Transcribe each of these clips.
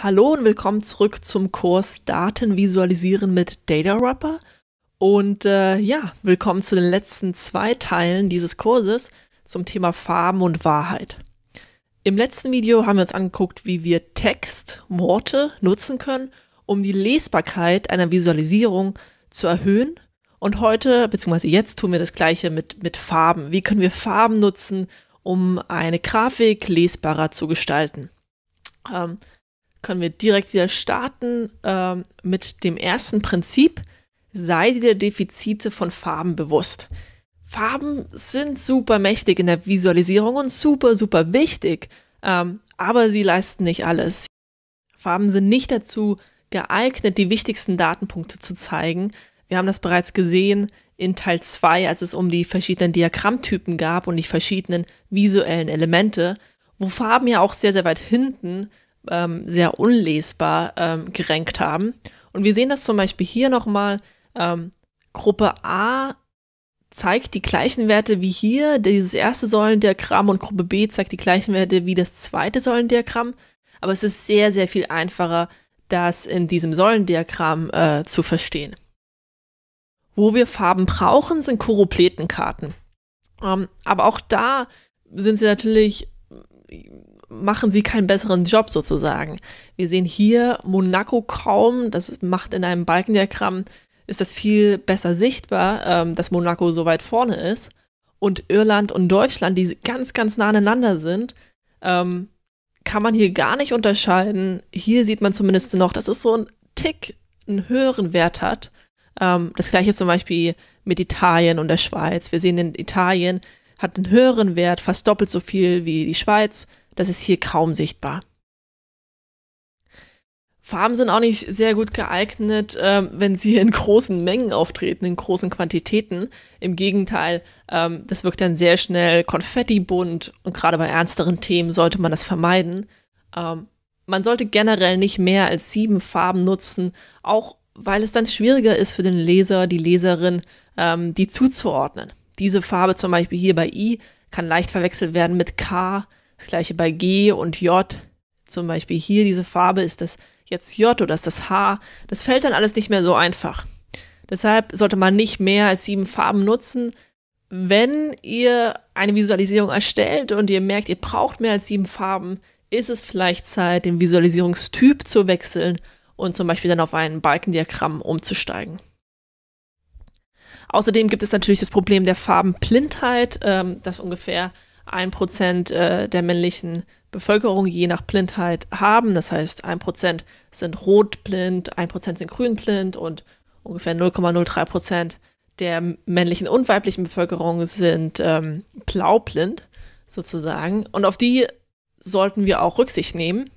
Hallo und willkommen zurück zum Kurs Daten visualisieren mit Data Wrapper. Und äh, ja, willkommen zu den letzten zwei Teilen dieses Kurses zum Thema Farben und Wahrheit. Im letzten Video haben wir uns angeguckt, wie wir Text, Worte nutzen können, um die Lesbarkeit einer Visualisierung zu erhöhen. Und heute, beziehungsweise jetzt tun wir das gleiche mit, mit Farben. Wie können wir Farben nutzen, um eine Grafik lesbarer zu gestalten? Ähm, können wir direkt wieder starten äh, mit dem ersten Prinzip. Sei dir Defizite von Farben bewusst. Farben sind super mächtig in der Visualisierung und super, super wichtig, ähm, aber sie leisten nicht alles. Farben sind nicht dazu geeignet, die wichtigsten Datenpunkte zu zeigen. Wir haben das bereits gesehen in Teil 2, als es um die verschiedenen Diagrammtypen gab und die verschiedenen visuellen Elemente, wo Farben ja auch sehr, sehr weit hinten ähm, sehr unlesbar ähm, gerankt haben. Und wir sehen das zum Beispiel hier nochmal. Ähm, Gruppe A zeigt die gleichen Werte wie hier, dieses erste Säulendiagramm und Gruppe B zeigt die gleichen Werte wie das zweite Säulendiagramm. Aber es ist sehr, sehr viel einfacher, das in diesem Säulendiagramm äh, zu verstehen. Wo wir Farben brauchen, sind Choropletenkarten. Ähm, aber auch da sind sie natürlich machen sie keinen besseren Job sozusagen. Wir sehen hier Monaco kaum, das macht in einem Balkendiagramm, ist das viel besser sichtbar, ähm, dass Monaco so weit vorne ist. Und Irland und Deutschland, die ganz, ganz nah aneinander sind, ähm, kann man hier gar nicht unterscheiden. Hier sieht man zumindest noch, dass es so ein Tick einen höheren Wert hat. Ähm, das gleiche zum Beispiel mit Italien und der Schweiz. Wir sehen in Italien hat einen höheren Wert, fast doppelt so viel wie die Schweiz das ist hier kaum sichtbar. Farben sind auch nicht sehr gut geeignet, ähm, wenn sie in großen Mengen auftreten, in großen Quantitäten. Im Gegenteil, ähm, das wirkt dann sehr schnell konfettibunt und gerade bei ernsteren Themen sollte man das vermeiden. Ähm, man sollte generell nicht mehr als sieben Farben nutzen, auch weil es dann schwieriger ist für den Leser, die Leserin, ähm, die zuzuordnen. Diese Farbe zum Beispiel hier bei I kann leicht verwechselt werden mit K das gleiche bei G und J. Zum Beispiel hier diese Farbe, ist das jetzt J oder ist das H? Das fällt dann alles nicht mehr so einfach. Deshalb sollte man nicht mehr als sieben Farben nutzen. Wenn ihr eine Visualisierung erstellt und ihr merkt, ihr braucht mehr als sieben Farben, ist es vielleicht Zeit, den Visualisierungstyp zu wechseln und zum Beispiel dann auf ein Balkendiagramm umzusteigen. Außerdem gibt es natürlich das Problem der Farbenblindheit, ähm, dass ungefähr ein Prozent äh, der männlichen Bevölkerung je nach Blindheit haben. Das heißt, ein Prozent sind rotblind, ein Prozent sind grünblind und ungefähr 0,03 Prozent der männlichen und weiblichen Bevölkerung sind ähm, blaublind sozusagen. Und auf die sollten wir auch Rücksicht nehmen.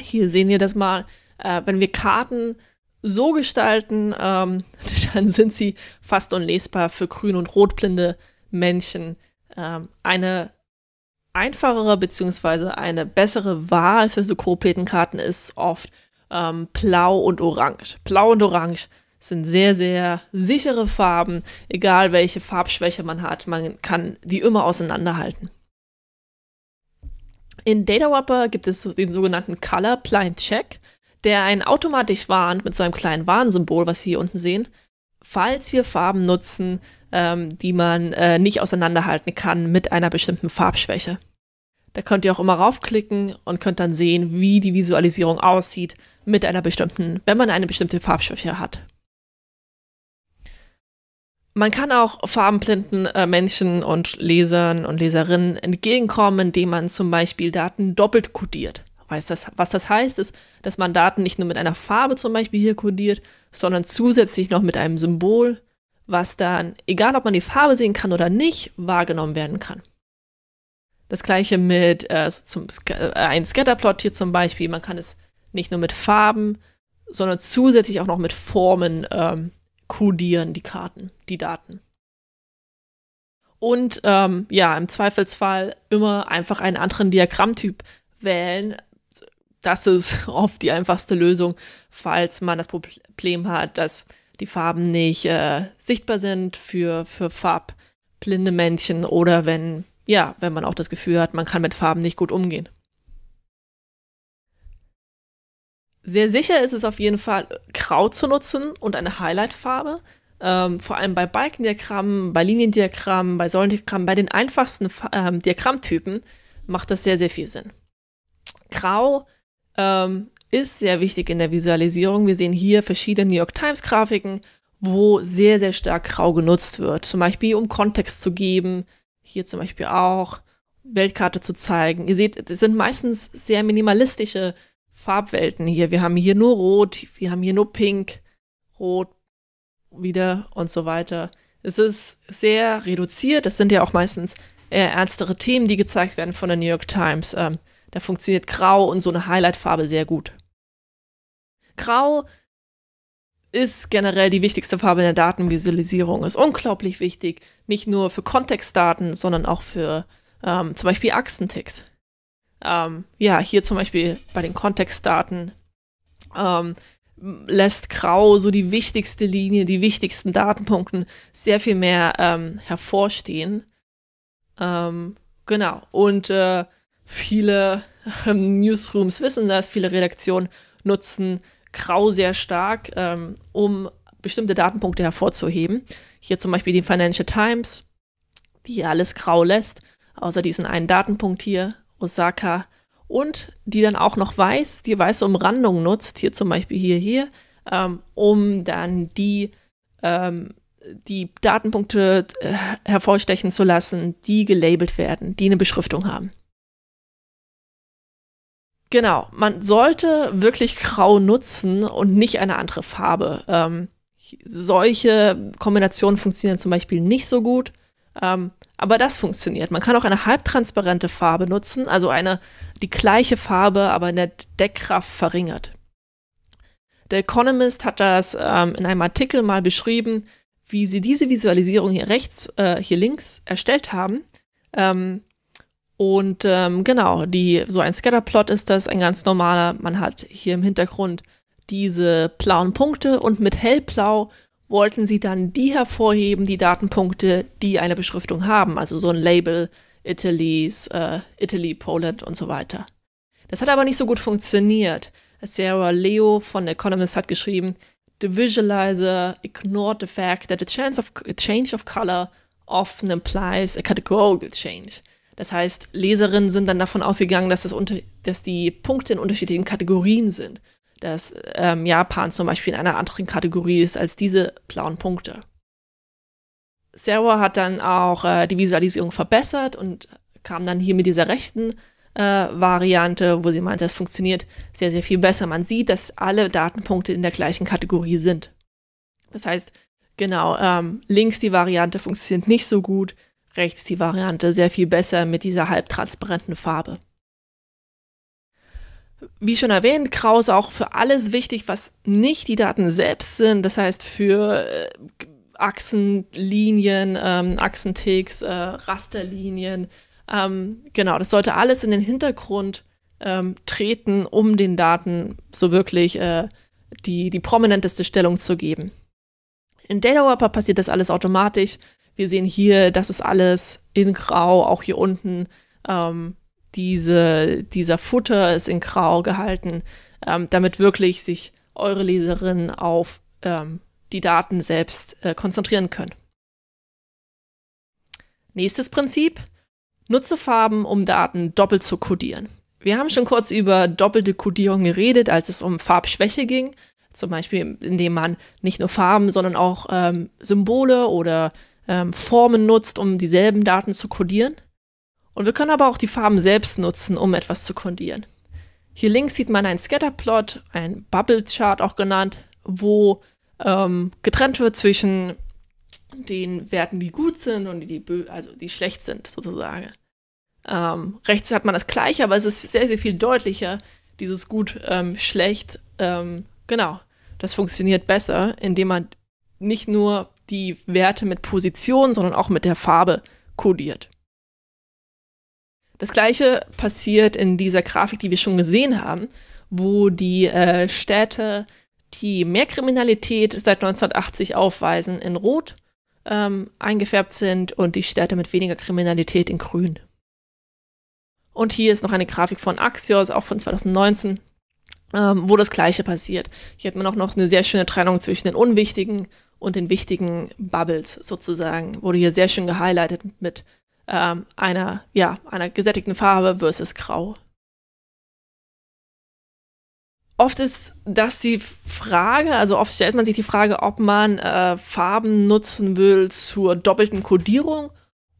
Hier sehen wir das mal, äh, wenn wir Karten so gestalten, ähm, dann sind sie fast unlesbar für grün- und rotblinde Menschen ähm, eine einfachere bzw. eine bessere Wahl für so Kopetenkarten ist oft ähm, blau und orange. Blau und orange sind sehr, sehr sichere Farben, egal welche Farbschwäche man hat. Man kann die immer auseinanderhalten. In DataWapper gibt es den sogenannten Color Blind Check, der einen automatisch warnt mit so einem kleinen Warnsymbol, was wir hier unten sehen, falls wir Farben nutzen, ähm, die man äh, nicht auseinanderhalten kann mit einer bestimmten Farbschwäche. Da könnt ihr auch immer raufklicken und könnt dann sehen, wie die Visualisierung aussieht mit einer bestimmten, wenn man eine bestimmte Farbschwäche hat. Man kann auch farbenblinden äh, Menschen und Lesern und Leserinnen entgegenkommen, indem man zum Beispiel Daten doppelt kodiert. Weißt das, was das heißt, ist, dass man Daten nicht nur mit einer Farbe zum Beispiel hier kodiert, sondern zusätzlich noch mit einem Symbol, was dann, egal ob man die Farbe sehen kann oder nicht, wahrgenommen werden kann. Das gleiche mit äh, zum, äh, einem Scatterplot hier zum Beispiel. Man kann es nicht nur mit Farben, sondern zusätzlich auch noch mit Formen ähm, kodieren, die Karten, die Daten. Und ähm, ja, im Zweifelsfall immer einfach einen anderen Diagrammtyp wählen, das ist oft die einfachste Lösung, falls man das Problem hat, dass die Farben nicht äh, sichtbar sind für, für farbblinde Männchen oder wenn, ja, wenn man auch das Gefühl hat, man kann mit Farben nicht gut umgehen. Sehr sicher ist es auf jeden Fall, Grau zu nutzen und eine Highlightfarbe. Ähm, vor allem bei Balkendiagrammen, bei Liniendiagrammen, bei Säulendiagrammen, bei den einfachsten ähm, Diagrammtypen macht das sehr, sehr viel Sinn. Grau ähm, ist sehr wichtig in der Visualisierung. Wir sehen hier verschiedene New York Times Grafiken, wo sehr, sehr stark grau genutzt wird. Zum Beispiel, um Kontext zu geben. Hier zum Beispiel auch. Weltkarte zu zeigen. Ihr seht, es sind meistens sehr minimalistische Farbwelten hier. Wir haben hier nur Rot, wir haben hier nur Pink, Rot wieder und so weiter. Es ist sehr reduziert. Es sind ja auch meistens eher ernstere Themen, die gezeigt werden von der New York Times. Ähm, da funktioniert Grau und so eine Highlight-Farbe sehr gut. Grau ist generell die wichtigste Farbe in der Datenvisualisierung. Ist unglaublich wichtig, nicht nur für Kontextdaten, sondern auch für ähm, zum Beispiel Achsenticks. Ähm, ja, hier zum Beispiel bei den Kontextdaten ähm, lässt Grau so die wichtigste Linie, die wichtigsten Datenpunkten sehr viel mehr ähm, hervorstehen. Ähm, genau. Und äh, Viele ähm, Newsrooms wissen das, viele Redaktionen nutzen Grau sehr stark, ähm, um bestimmte Datenpunkte hervorzuheben. Hier zum Beispiel die Financial Times, die alles grau lässt, außer diesen einen Datenpunkt hier, Osaka, und die dann auch noch weiß, die weiße Umrandung nutzt, hier zum Beispiel hier, hier, ähm, um dann die, ähm, die Datenpunkte äh, hervorstechen zu lassen, die gelabelt werden, die eine Beschriftung haben. Genau, man sollte wirklich grau nutzen und nicht eine andere Farbe. Ähm, solche Kombinationen funktionieren zum Beispiel nicht so gut, ähm, aber das funktioniert. Man kann auch eine halbtransparente Farbe nutzen, also eine die gleiche Farbe, aber in der Deckkraft verringert. Der Economist hat das ähm, in einem Artikel mal beschrieben, wie sie diese Visualisierung hier rechts, äh, hier links erstellt haben. Ähm, und ähm, genau, die, so ein Scatterplot ist das, ein ganz normaler. Man hat hier im Hintergrund diese blauen Punkte und mit hellblau wollten sie dann die hervorheben, die Datenpunkte, die eine Beschriftung haben, also so ein Label Italys, äh, Italy, Poland und so weiter. Das hat aber nicht so gut funktioniert. Sarah Leo von Economist hat geschrieben, The visualizer ignored the fact that the chance of a change of color often implies a categorical change. Das heißt, Leserinnen sind dann davon ausgegangen, dass, das unter, dass die Punkte in unterschiedlichen Kategorien sind. Dass ähm, Japan zum Beispiel in einer anderen Kategorie ist als diese blauen Punkte. Sarah hat dann auch äh, die Visualisierung verbessert und kam dann hier mit dieser rechten äh, Variante, wo sie meinte, es funktioniert sehr, sehr viel besser. Man sieht, dass alle Datenpunkte in der gleichen Kategorie sind. Das heißt, genau, ähm, links die Variante funktioniert nicht so gut, rechts die Variante sehr viel besser mit dieser halbtransparenten Farbe. Wie schon erwähnt, Kraus auch für alles wichtig, was nicht die Daten selbst sind. Das heißt für äh, Achsen, Linien, ähm, Achsenticks, äh, Rasterlinien. Ähm, genau, das sollte alles in den Hintergrund ähm, treten, um den Daten so wirklich äh, die, die prominenteste Stellung zu geben. In Datawrapper passiert das alles automatisch. Wir sehen hier, das ist alles in Grau, auch hier unten. Ähm, diese, dieser Futter ist in Grau gehalten, ähm, damit wirklich sich eure Leserinnen auf ähm, die Daten selbst äh, konzentrieren können. Nächstes Prinzip. Nutze Farben, um Daten doppelt zu kodieren. Wir haben schon kurz über doppelte Kodierung geredet, als es um Farbschwäche ging. Zum Beispiel, indem man nicht nur Farben, sondern auch ähm, Symbole oder ähm, Formen nutzt, um dieselben Daten zu kodieren. Und wir können aber auch die Farben selbst nutzen, um etwas zu kodieren. Hier links sieht man einen Scatterplot, ein Bubble Chart auch genannt, wo ähm, getrennt wird zwischen den Werten, die gut sind und die, die also die schlecht sind, sozusagen. Ähm, rechts hat man das gleiche, aber es ist sehr, sehr viel deutlicher, dieses gut, ähm, schlecht. Ähm, genau, das funktioniert besser, indem man nicht nur die Werte mit Position, sondern auch mit der Farbe kodiert. Das gleiche passiert in dieser Grafik, die wir schon gesehen haben, wo die äh, Städte, die mehr Kriminalität seit 1980 aufweisen, in Rot ähm, eingefärbt sind und die Städte mit weniger Kriminalität in Grün. Und hier ist noch eine Grafik von Axios, auch von 2019, ähm, wo das gleiche passiert. Hier hat man auch noch eine sehr schöne Trennung zwischen den unwichtigen und den wichtigen Bubbles sozusagen. Wurde hier sehr schön gehighlightet mit ähm, einer, ja, einer gesättigten Farbe versus Grau. Oft ist das die Frage, also oft stellt man sich die Frage, ob man äh, Farben nutzen will zur doppelten Codierung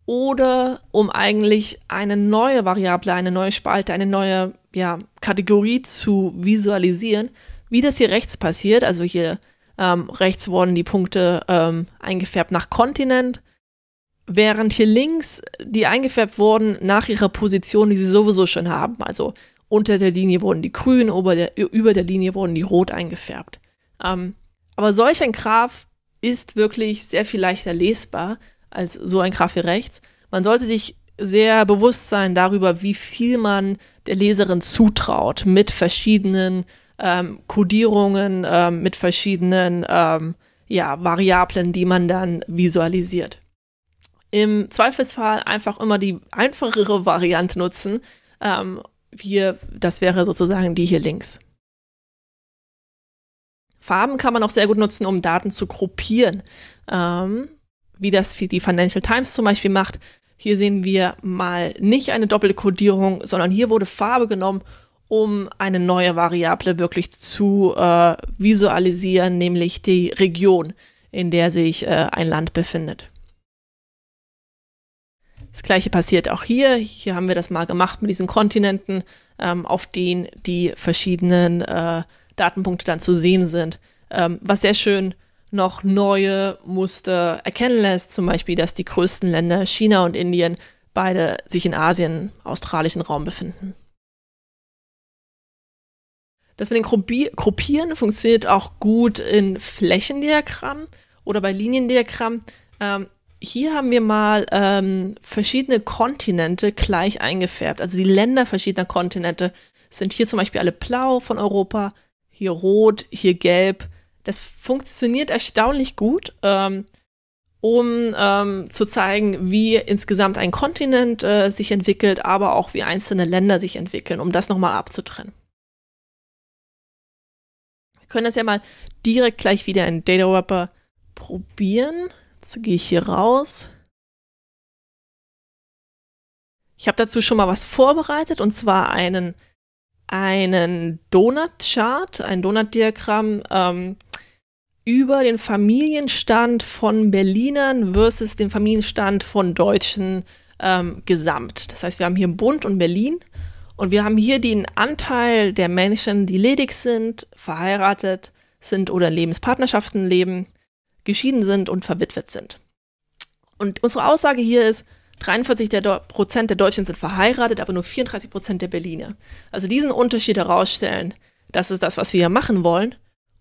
oder um eigentlich eine neue Variable, eine neue Spalte, eine neue ja, Kategorie zu visualisieren, wie das hier rechts passiert. Also hier ähm, rechts wurden die Punkte ähm, eingefärbt nach Kontinent, während hier links die eingefärbt wurden nach ihrer Position, die sie sowieso schon haben. Also unter der Linie wurden die grün, der, über der Linie wurden die rot eingefärbt. Ähm, aber solch ein Graph ist wirklich sehr viel leichter lesbar als so ein Graph hier rechts. Man sollte sich sehr bewusst sein darüber, wie viel man der Leserin zutraut mit verschiedenen ähm, Codierungen ähm, mit verschiedenen ähm, ja, Variablen, die man dann visualisiert. Im Zweifelsfall einfach immer die einfachere Variante nutzen. Ähm, hier, das wäre sozusagen die hier links. Farben kann man auch sehr gut nutzen, um Daten zu gruppieren, ähm, wie das die Financial Times zum Beispiel macht. Hier sehen wir mal nicht eine Doppelkodierung, sondern hier wurde Farbe genommen um eine neue Variable wirklich zu äh, visualisieren, nämlich die Region, in der sich äh, ein Land befindet. Das gleiche passiert auch hier. Hier haben wir das mal gemacht mit diesen Kontinenten, ähm, auf denen die verschiedenen äh, Datenpunkte dann zu sehen sind. Ähm, was sehr schön noch neue Muster erkennen lässt, zum Beispiel, dass die größten Länder China und Indien beide sich in Asien, australischen Raum befinden. Das mit den Gruppieren funktioniert auch gut in Flächendiagrammen oder bei Liniendiagrammen. Ähm, hier haben wir mal ähm, verschiedene Kontinente gleich eingefärbt. Also die Länder verschiedener Kontinente sind hier zum Beispiel alle blau von Europa, hier rot, hier gelb. Das funktioniert erstaunlich gut, ähm, um ähm, zu zeigen, wie insgesamt ein Kontinent äh, sich entwickelt, aber auch wie einzelne Länder sich entwickeln, um das nochmal abzutrennen können das ja mal direkt gleich wieder in Data Wrapper probieren. Jetzt gehe ich hier raus. Ich habe dazu schon mal was vorbereitet und zwar einen, einen Donut-Chart, ein Donut-Diagramm ähm, über den Familienstand von Berlinern versus den Familienstand von Deutschen ähm, gesamt. Das heißt, wir haben hier Bund und Berlin und wir haben hier den Anteil der Menschen, die ledig sind, verheiratet sind oder Lebenspartnerschaften leben, geschieden sind und verwitwet sind. Und unsere Aussage hier ist, 43 der Prozent der Deutschen sind verheiratet, aber nur 34 Prozent der Berliner. Also diesen Unterschied herausstellen, das ist das, was wir hier machen wollen.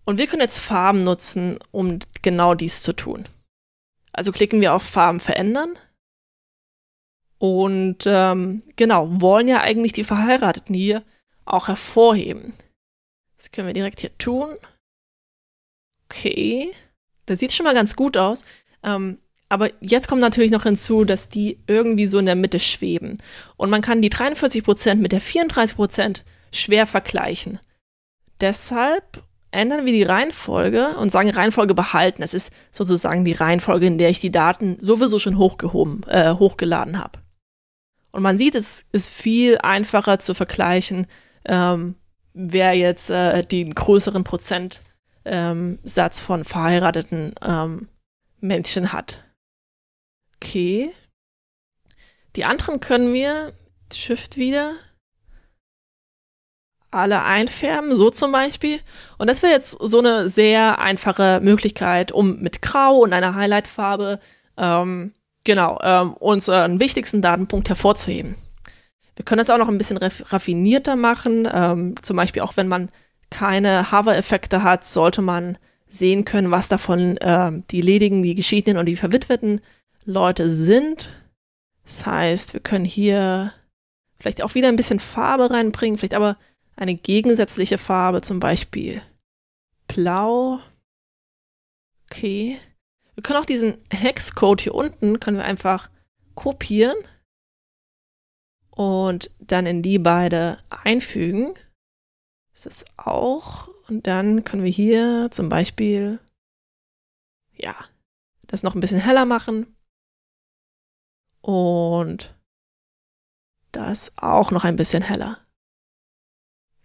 Und wir können jetzt Farben nutzen, um genau dies zu tun. Also klicken wir auf Farben verändern, und ähm, genau, wollen ja eigentlich die Verheirateten hier auch hervorheben. Das können wir direkt hier tun. Okay, das sieht schon mal ganz gut aus. Ähm, aber jetzt kommt natürlich noch hinzu, dass die irgendwie so in der Mitte schweben. Und man kann die 43% mit der 34% schwer vergleichen. Deshalb ändern wir die Reihenfolge und sagen Reihenfolge behalten. Das ist sozusagen die Reihenfolge, in der ich die Daten sowieso schon hochgehoben, äh, hochgeladen habe. Und man sieht, es ist viel einfacher zu vergleichen, ähm, wer jetzt äh, den größeren Prozentsatz ähm, von verheirateten ähm, Menschen hat. Okay. Die anderen können wir, Shift wieder, alle einfärben, so zum Beispiel. Und das wäre jetzt so eine sehr einfache Möglichkeit, um mit Grau und einer Highlightfarbe ähm, Genau, ähm, unseren wichtigsten Datenpunkt hervorzuheben. Wir können das auch noch ein bisschen raffinierter machen. Ähm, zum Beispiel auch wenn man keine Hover-Effekte hat, sollte man sehen können, was davon ähm, die ledigen, die geschiedenen und die verwitweten Leute sind. Das heißt, wir können hier vielleicht auch wieder ein bisschen Farbe reinbringen, vielleicht aber eine gegensätzliche Farbe, zum Beispiel blau. Okay. Wir können auch diesen Hexcode hier unten, können wir einfach kopieren und dann in die beide einfügen. Das ist auch. Und dann können wir hier zum Beispiel, ja, das noch ein bisschen heller machen. Und das auch noch ein bisschen heller.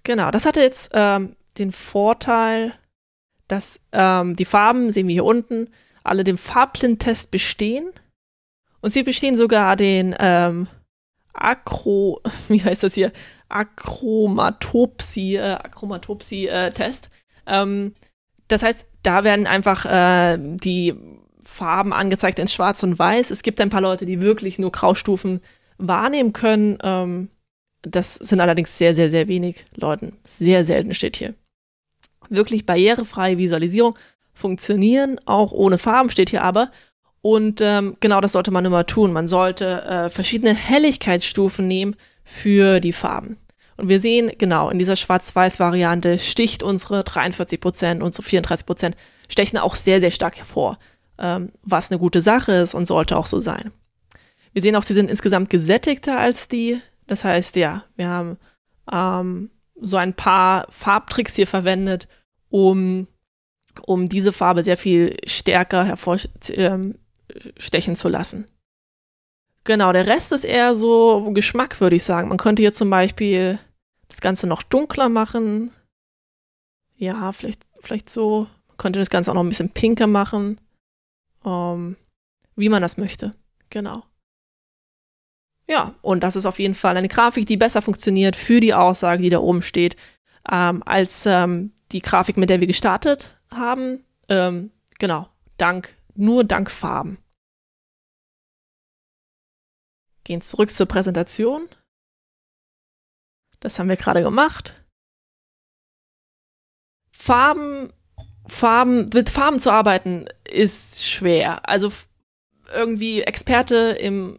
Genau, das hatte jetzt ähm, den Vorteil, dass ähm, die Farben sehen wir hier unten, alle den Farblintest bestehen. Und sie bestehen sogar den ähm, Akro, wie heißt das hier? Akromatopsie, äh, Akromatopsie-Test. Äh, ähm, das heißt, da werden einfach äh, die Farben angezeigt in Schwarz und Weiß. Es gibt ein paar Leute, die wirklich nur Graustufen wahrnehmen können. Ähm, das sind allerdings sehr, sehr, sehr wenig Leuten. Sehr selten steht hier. Wirklich barrierefreie Visualisierung funktionieren, auch ohne Farben steht hier aber. Und ähm, genau das sollte man immer tun. Man sollte äh, verschiedene Helligkeitsstufen nehmen für die Farben. Und wir sehen, genau, in dieser Schwarz-Weiß-Variante sticht unsere 43%, unsere 34% stechen auch sehr, sehr stark hervor, ähm, was eine gute Sache ist und sollte auch so sein. Wir sehen auch, sie sind insgesamt gesättigter als die. Das heißt, ja, wir haben ähm, so ein paar Farbtricks hier verwendet, um um diese Farbe sehr viel stärker hervorstechen ähm, zu lassen. Genau, der Rest ist eher so Geschmack, würde ich sagen. Man könnte hier zum Beispiel das Ganze noch dunkler machen. Ja, vielleicht, vielleicht so. Man könnte das Ganze auch noch ein bisschen pinker machen. Um, ähm, wie man das möchte. Genau. Ja, und das ist auf jeden Fall eine Grafik, die besser funktioniert für die Aussage, die da oben steht, ähm, als ähm, die Grafik, mit der wir gestartet haben haben. Ähm, genau, dank, nur dank Farben. Gehen zurück zur Präsentation. Das haben wir gerade gemacht. Farben, Farben, mit Farben zu arbeiten ist schwer. Also irgendwie Experte im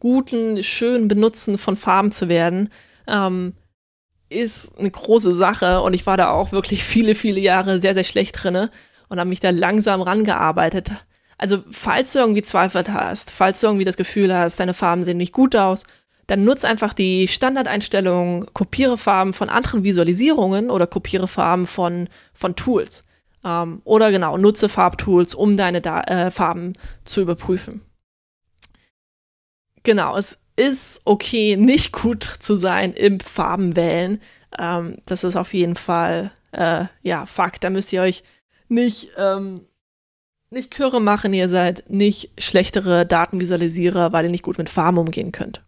guten, schönen Benutzen von Farben zu werden, ähm, ist eine große Sache und ich war da auch wirklich viele, viele Jahre sehr, sehr schlecht drinne und habe mich da langsam rangearbeitet. Also falls du irgendwie Zweifel hast, falls du irgendwie das Gefühl hast, deine Farben sehen nicht gut aus, dann nutze einfach die Standardeinstellungen, kopiere Farben von anderen Visualisierungen oder kopiere Farben von, von Tools. Ähm, oder genau, nutze Farbtools, um deine da äh, Farben zu überprüfen. Genau, es ist okay, nicht gut zu sein im Farbenwählen. Ähm, das ist auf jeden Fall, äh, ja, Fakt. Da müsst ihr euch nicht, ähm, nicht Chöre machen. Ihr seid nicht schlechtere Datenvisualisierer, weil ihr nicht gut mit Farben umgehen könnt.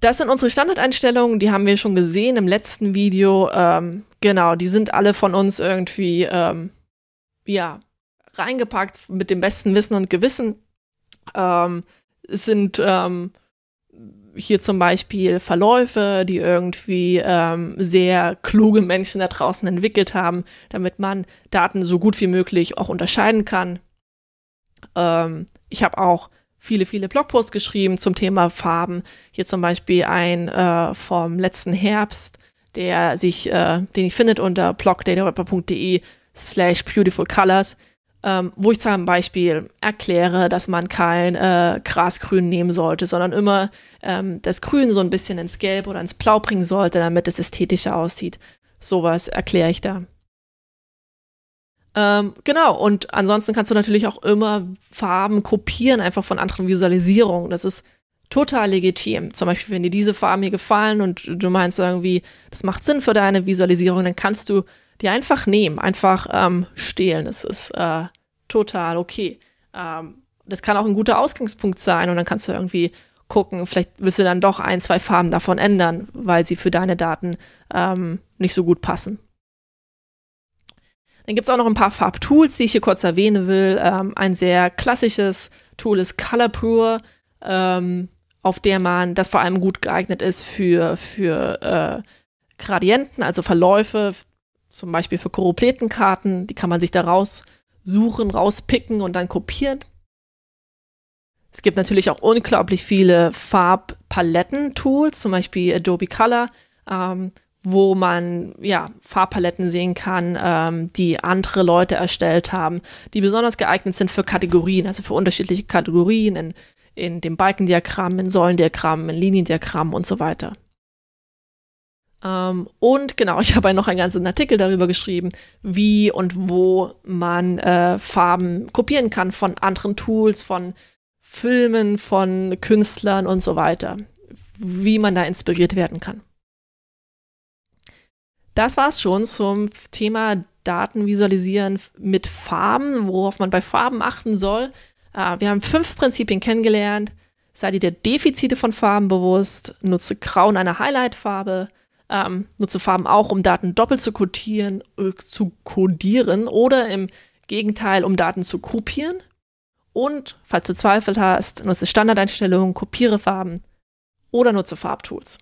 Das sind unsere Standardeinstellungen, die haben wir schon gesehen im letzten Video. Ähm, genau, die sind alle von uns irgendwie, ähm, ja, reingepackt mit dem besten Wissen und Gewissen. Ähm, sind ähm, hier zum Beispiel Verläufe, die irgendwie ähm, sehr kluge Menschen da draußen entwickelt haben, damit man Daten so gut wie möglich auch unterscheiden kann. Ähm, ich habe auch viele, viele Blogposts geschrieben zum Thema Farben. Hier zum Beispiel ein äh, vom letzten Herbst, der sich, äh, den ich findet unter blogdatawrapper.de slash beautiful colors ähm, wo ich zum Beispiel erkläre, dass man kein äh, Grasgrün nehmen sollte, sondern immer ähm, das Grün so ein bisschen ins Gelb oder ins Blau bringen sollte, damit es ästhetischer aussieht. Sowas erkläre ich da. Ähm, genau, und ansonsten kannst du natürlich auch immer Farben kopieren, einfach von anderen Visualisierungen. Das ist total legitim. Zum Beispiel, wenn dir diese Farben hier gefallen und du meinst irgendwie, das macht Sinn für deine Visualisierung, dann kannst du die einfach nehmen, einfach ähm, stehlen. Das ist äh, total okay. Ähm, das kann auch ein guter Ausgangspunkt sein und dann kannst du irgendwie gucken, vielleicht willst du dann doch ein, zwei Farben davon ändern, weil sie für deine Daten ähm, nicht so gut passen. Dann gibt es auch noch ein paar Farbtools, die ich hier kurz erwähnen will. Ähm, ein sehr klassisches Tool ist Color ähm, auf der man, das vor allem gut geeignet ist für, für äh, Gradienten, also Verläufe, zum Beispiel für Choropletenkarten, die kann man sich da raussuchen, rauspicken und dann kopieren. Es gibt natürlich auch unglaublich viele Farbpaletten-Tools, zum Beispiel Adobe Color, ähm, wo man ja, Farbpaletten sehen kann, ähm, die andere Leute erstellt haben, die besonders geeignet sind für Kategorien, also für unterschiedliche Kategorien in, in dem Balkendiagramm, in Säulendiagramm, in Liniendiagramm und so weiter. Ähm, und genau, ich habe ja noch einen ganzen Artikel darüber geschrieben, wie und wo man äh, Farben kopieren kann von anderen Tools, von Filmen, von Künstlern und so weiter. Wie man da inspiriert werden kann. Das war's schon zum Thema Daten visualisieren mit Farben, worauf man bei Farben achten soll. Äh, wir haben fünf Prinzipien kennengelernt. Seid ihr der Defizite von Farben bewusst, nutze Grau in einer Highlight-Farbe, ähm, nutze Farben auch, um Daten doppelt zu codieren, äh, zu codieren oder im Gegenteil, um Daten zu kopieren. Und falls du Zweifel hast, nutze Standardeinstellungen, kopiere Farben oder nutze Farbtools.